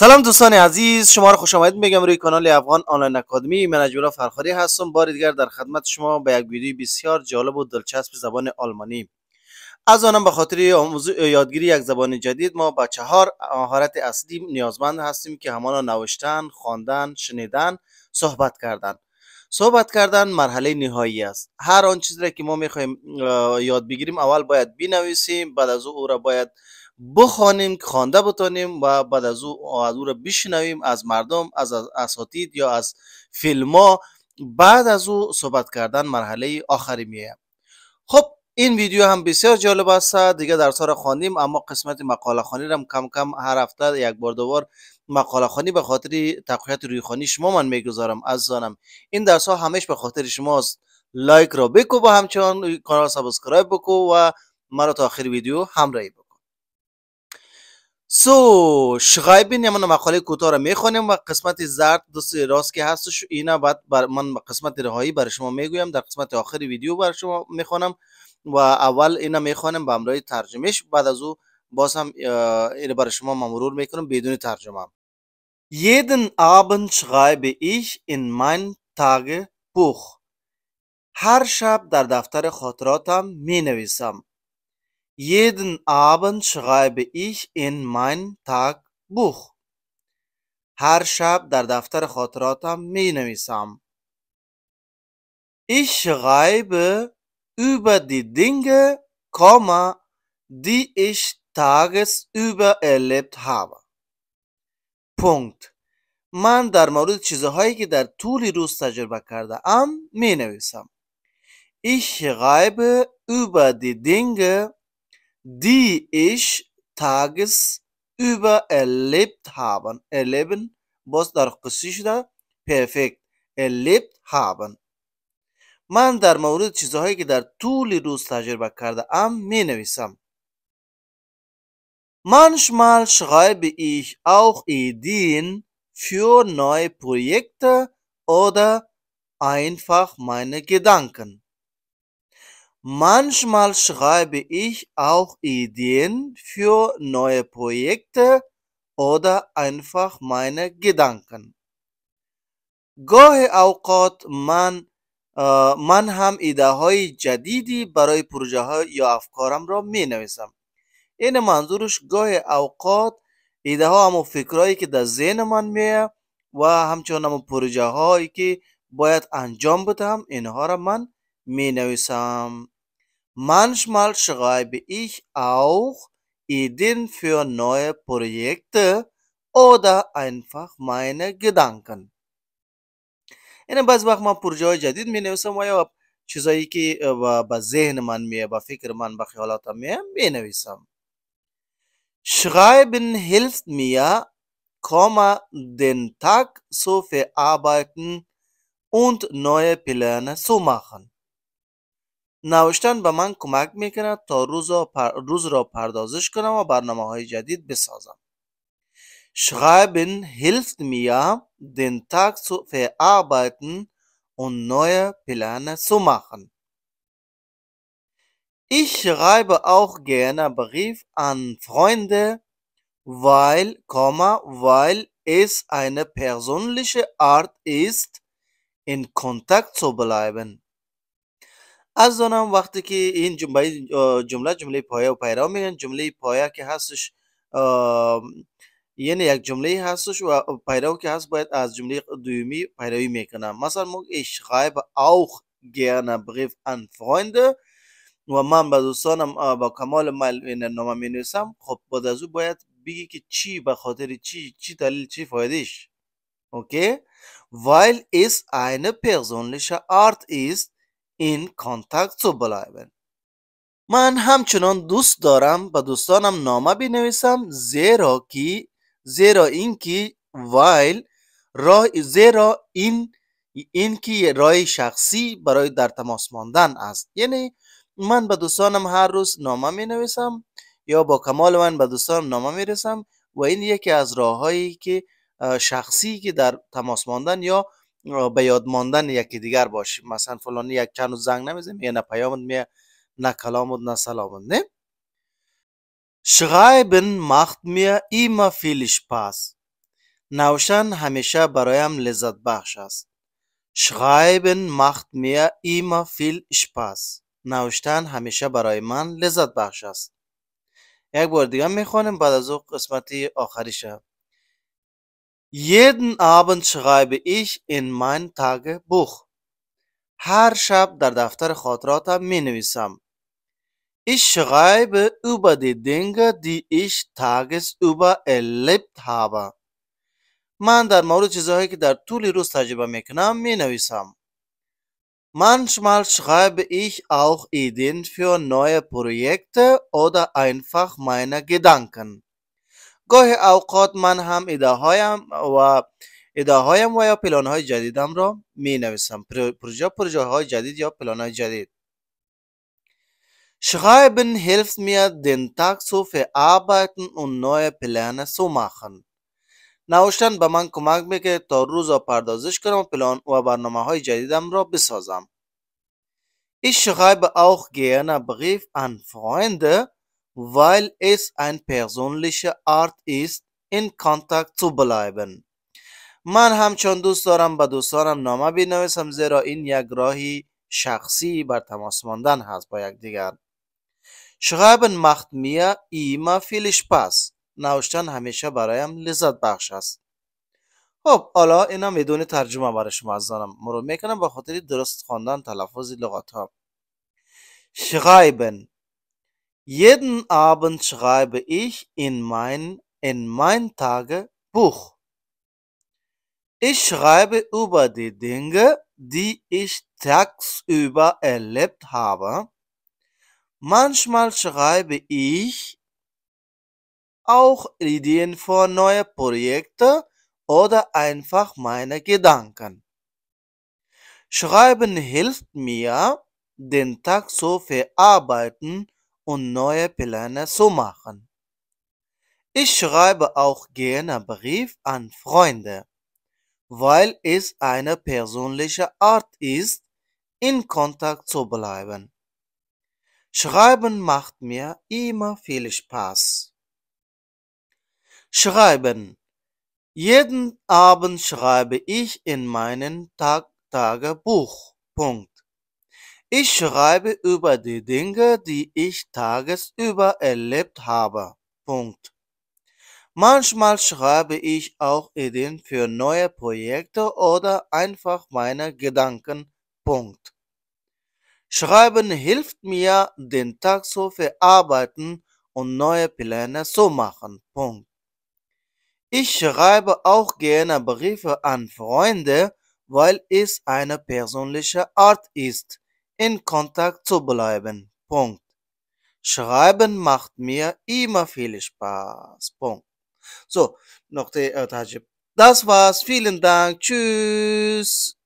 سلام دوستان عزیز شما رو خوش آمدید میگم روی کانال افغان آنلاین اکادمی من فرخاری هستم بار دیگر در خدمت شما به یک ویدیو بسیار جالب و دلچسب زبان آلمانی از آنم به خاطر یادگیری یک زبان جدید ما با چهار مهارت اصلی نیازمند هستیم که همان نوشتن، خواندن، شنیدن، صحبت کردن صحبت کردن مرحله نهایی است هر آن چیزی که ما میخوایم یاد بگیریم اول باید بنویسیم بعد از او را باید بخوانیم خوانده بتانیم و بعد از او از او را بشنویم از مردم از اساتید یا از فیلم ها بعد از او صحبت کردن مرحله آخری میه خب این ویدیو هم بسیار جالب است دیگه در ها خواندیم اما قسمت مقاله خانی را کم کم هر هفته یک بار دوبار مقاله خانی به خاطر تقویت روی خانی شما من میگذارم از زانم این درس ها همیش به خاطر شماست لایک را بکو با همچنان کانال سابسکرایب بکو و مرا تا آخر ویدیو همراهی بکو سو so, شغایبین من مقاله کوتاه را میخوانیم و قسمت زرد دوست راست که هستش اینا بعد بر من قسمت رهایی بر شما میگویم در قسمت آخری ویدیو بر شما میخوانم و اول اینا میخوانم با همراه ترجمهش بعد از او باز هم اینو بر شما مرور میکنم بدون ترجمه آبن شغایب ایش این من تاگ پوخ هر شب در دفتر خاطراتم می Jeden Abend schreibe ich in mein Tagbuch. هر شب در دفتر خاطراتم می نویسم. Ich schreibe über die Dinge, die ich tagesüber erlebt habe. Punkt. من در مورد چیزهایی که در طول روز تجربه کرده ام می نویسم. Ich schreibe über die Dinge, die ich tages über erlebt haben. Erleben, was dar da perfekt. Erlebt haben. Man در مورد چیزهایی که در طول روز تجربه کرده ام می نویسم. Manchmal schreibe ich auch Ideen für neue Projekte oder einfach meine Gedanken. Manchmal schreibe ich auch Ideen für neue Projekte oder einfach meine Gedanken. گاه اوقات من من هم ایده های جدیدی برای پروژه ها یا افکارم را می نویسم. این منظورش گاه اوقات ایده ها و فکرهایی که در ذهن من میه و همچنان هم پروژه هایی که باید انجام بدم اینها را من می نویسم. Manchmal schreibe ich auch Ideen für neue Projekte oder einfach meine Gedanken. یعنی بعض وقت ما پروژه جدید می نویسم و یا چیزایی که به ذهن من میه به فکر من به خیالاتم میه می نویسم Schreiben hilft mir, den Tag zu verarbeiten und neue Pläne zu machen. نوشتن به من کمک میکنه تا روز را پردازش کنم و برنامه های جدید بسازم Schreiben hilft mir, den Tag zu verarbeiten und neue Pläne zu machen. Ich schreibe auch gerne Brief an Freunde, weil, weil es eine persönliche Art ist, in Kontakt zu bleiben. از دانم وقتی که این جمله جمله جمله پایه و پیرا میگن جمله پایه که هستش یعنی یک جمله هستش و پیرو که هست باید از جمله دومی پیروی میکنم مثلا مو ich schreibe اوخ gerne بریف Freunde و من به دوستانم با کمال مل نامه می نویسم خب بعد از او باید بگی که چی به خاطر چی چی دلیل چی فایدهش اوکی ویل ایس eine persönliche Art ist این کانتکت رو من همچنان دوست دارم به دوستانم نامه بنویسم زیرا کی زیرا کی وایل راه زیرا این این که رای شخصی برای در تماس ماندن است یعنی من به دوستانم هر روز نامه می نویسم یا با کمال من به دوستانم نامه می رسم و این یکی از راههایی که شخصی که در تماس ماندن یا به یاد ماندن یکی دیگر باشیم مثلا فلانی یک چند زنگ نمیزیم یه نه پیامت میه نه کلامت نه سلامت نه شغایبن مخت میه ایما فیلش پاس نوشن همیشه برایم لذت بخش است شغایبن مخت میه ایما فیل پاس نوشتن همیشه برای من لذت بخش است یک بار دیگه میخوانیم بعد از او قسمتی آخریشه Jeden Abend schreibe ich in mein Tagebuch. هر شب در دفتر خاطراتم می نویسم. Ich schreibe über die Dinge, die ich tagesüber erlebt habe. من در مورد چیزهایی که در طول روز تجربه میکنم می نویسم. Manchmal schreibe ich auch Ideen für neue Projekte oder einfach meine Gedanken. گاه اوقات من هم ایده هایم و ایده هایم و یا پلان های جدیدم را می نویسم پروژه پروژه های جدید یا پلان های جدید شغایبن hilft mir, دن Tag فی آبایتن و نوی پلان سو ماخن نوشتن به من کمک که تا روز را پردازش کنم و پلان و برنامه های جدیدم را بسازم. ایش شغایب اوخ gerne Brief انفاینده، weil es ein persönlicher Art ist, in Kontakt zu bleiben. من همچون دوست دارم به دوستانم نامه بنویسم زیرا این یک راهی شخصی بر تماس ماندن هست با یک دیگر. شغابن مختمیه ایما فیلش پس نوشتن همیشه برایم لذت بخش است. خب حالا اینا میدون ترجمه برای شما از دارم مرو میکنم به خاطر درست خواندن تلفظ لغات ها. شغایبن Jeden Abend schreibe ich in mein, in mein Tagebuch. Ich schreibe über die Dinge, die ich tagsüber erlebt habe. Manchmal schreibe ich auch Ideen für neue Projekte oder einfach meine Gedanken. Schreiben hilft mir, den Tag zu verarbeiten und neue Pläne zu machen. Ich schreibe auch gerne Brief an Freunde, weil es eine persönliche Art ist, in Kontakt zu bleiben. Schreiben macht mir immer viel Spaß. Schreiben. Jeden Abend schreibe ich in meinen Tag Tagebuch. Punkt. Ich schreibe über die Dinge, die ich tagesüber erlebt habe. Punkt. Manchmal schreibe ich auch Ideen für neue Projekte oder einfach meine Gedanken. Punkt. Schreiben hilft mir, den Tag zu verarbeiten und neue Pläne zu machen. Punkt. Ich schreibe auch gerne Briefe an Freunde, weil es eine persönliche Art ist in Kontakt zu bleiben. Punkt. Schreiben macht mir immer viel Spaß. Punkt. So, noch die Etage. Das war's. Vielen Dank. Tschüss.